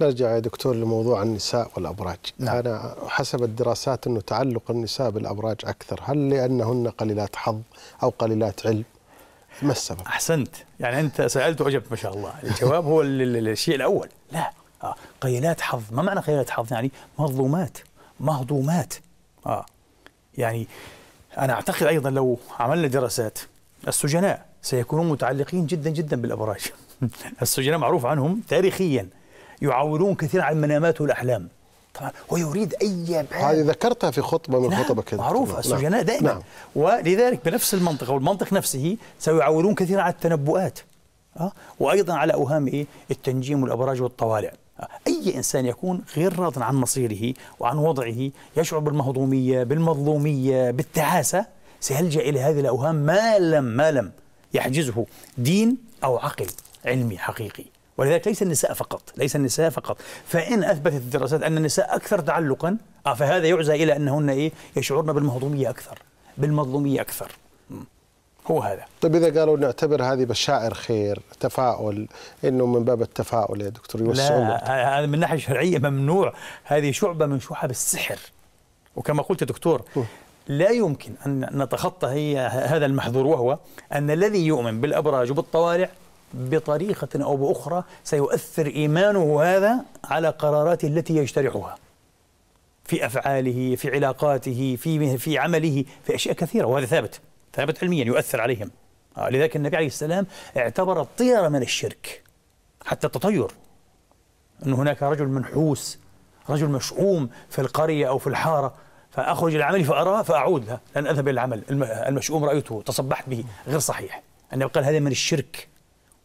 نرجع يا دكتور لموضوع النساء والابراج نعم. انا حسب الدراسات انه تعلق النساء بالابراج اكثر هل لانهن قليلات حظ او قليلات علم ما السبب احسنت يعني انت سالت وعجبت ما شاء الله الجواب هو الشيء الاول لا آه. قليلات حظ ما معنى قليلات حظ يعني مظلومات مهضومات اه يعني انا اعتقد ايضا لو عملنا دراسات السجناء سيكونون متعلقين جدا جدا بالابراج السجناء معروف عنهم تاريخيا يعاولون كثيرا عن مناماته والأحلام طبعا هو يريد اي باب هذه ذكرتها في خطبه من نعم، خطبك معروفه السجناء نعم. نعم. دائما نعم. ولذلك بنفس المنطق او المنطق نفسه سيعاولون كثيرا على التنبؤات أه؟ وايضا على اوهام ايه التنجيم والابراج والطوالع آه؟ اي انسان يكون غير راض عن مصيره وعن وضعه يشعر بالمهضوميه بالمظلوميه بالتعاسه سيلجا الى هذه الاوهام ما لم ما لم يحجزه دين او عقل علمي حقيقي ولذلك ليس النساء فقط ليس النساء فقط فإن أثبتت الدراسات أن النساء أكثر تعلقا آه فهذا يعزى إلى أنهن إيه يشعرن بالمهضومية أكثر بالمظلومية أكثر هو هذا طيب إذا قالوا نعتبر هذه بشائر خير تفاؤل إنه من باب التفاؤل يا دكتور يوسف لا هذا من ناحية شرعية ممنوع هذه شعبة من شعب السحر وكما قلت يا دكتور لا يمكن أن نتخطى هي هذا المحظور وهو أن الذي يؤمن بالأبراج وبالطوارئ بطريقة أو بأخرى سيؤثر إيمانه هذا على قرارات التي يجترحها في أفعاله في علاقاته في, في عمله في أشياء كثيرة وهذا ثابت ثابت علميا يؤثر عليهم آه، لذلك النبي عليه السلام اعتبر الطيرة من الشرك حتى التطير أن هناك رجل منحوس رجل مشؤوم في القرية أو في الحارة فأخرج العمل فأراه فأعود له لن أذهب إلى العمل المشؤوم رأيته تصبحت به غير صحيح أنه قال هذا من الشرك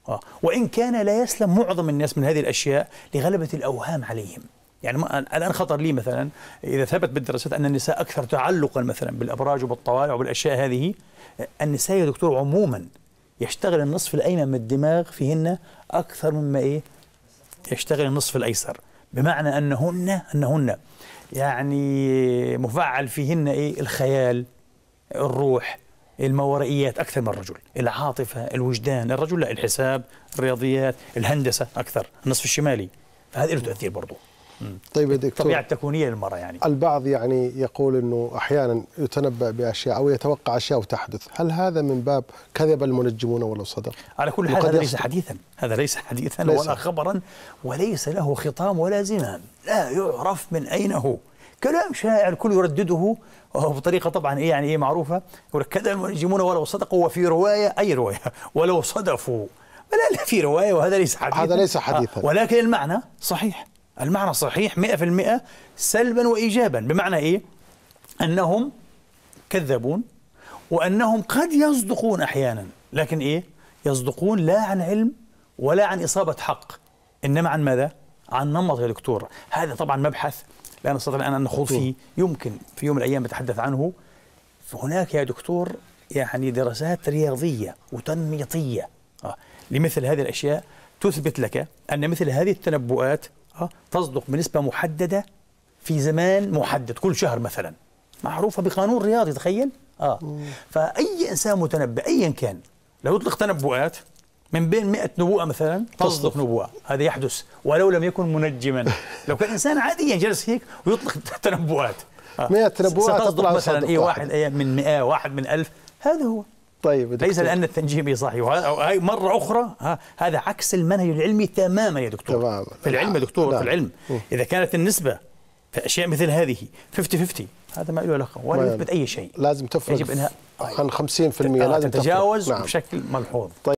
آه. وإن كان لا يسلم معظم الناس من هذه الأشياء لغلبة الأوهام عليهم يعني ما الان خطر لي مثلا اذا ثبت بالدراسات ان النساء اكثر تعلقا مثلا بالابراج وبالطوالع وبالاشياء هذه النساء يا دكتور عموما يشتغل النصف الايمن من الدماغ فيهن اكثر مما ايه يشتغل النصف الايسر بمعنى انهن انهن يعني مفعل فيهن ايه الخيال الروح الماورائيات أكثر من الرجل العاطفة الوجدان الرجل لا الحساب الرياضيات الهندسة أكثر النصف الشمالي فهذا له تأثير برضه طيب يا دكتور الطبيعه التكوينيه للمراه يعني البعض يعني يقول انه احيانا يتنبا باشياء او يتوقع اشياء وتحدث، هل هذا من باب كذب المنجمون ولو صدق؟ على كل حال هذا ليس حديثا، هذا ليس حديثا ليس. ولا خبرا وليس له خطام ولا زمام، لا يعرف من اين هو، كلام شائع الكل يردده آه، بطريقه طبعا ايه يعني ايه معروفه يقول كذا المنجمون ولو صدقوا وفي روايه اي روايه ولو صدفوا لا لا في روايه وهذا ليس حديثا هذا ليس حديثا آه، ولكن المعنى صحيح المعنى صحيح 100% سلبا وايجابا بمعنى ايه؟ انهم كذابون وانهم قد يصدقون احيانا لكن ايه؟ يصدقون لا عن علم ولا عن اصابه حق انما عن ماذا؟ عن نمط يا دكتور هذا طبعا مبحث لا نستطيع الان ان نخوض فيه يمكن في يوم من الايام نتحدث عنه فهناك يا دكتور يعني دراسات رياضيه وتنميطيه آه، لمثل هذه الاشياء تثبت لك ان مثل هذه التنبؤات آه، تصدق بنسبه محدده في زمان محدد كل شهر مثلا معروفه بقانون رياضي تخيل اه فاي انسان متنبئ ايا كان لو يطلق تنبؤات من بين 100 نبوءة مثلا تصدق نبوءة هذا يحدث ولو لم يكن منجما لو كان إنسان عاديا جلس هيك ويطلق تنبؤات 100 آه. نبوءة تطلع مثلا إيه واحد, من 100 واحد من 1000 هذا هو طيب دكتور. ليس لان التنجيم إيه، صحيح هاي مره اخرى ها هذا عكس المنهج العلمي تماما يا دكتور تماما في العلم يا نعم. دكتور لا. في العلم نعم. اذا كانت النسبه في اشياء مثل هذه 50 50 هذا ما له علاقه ولا يثبت اي شيء لازم تفرق يجب انها عن 50% آه، لازم تتجاوز نعم. بشكل ملحوظ طيب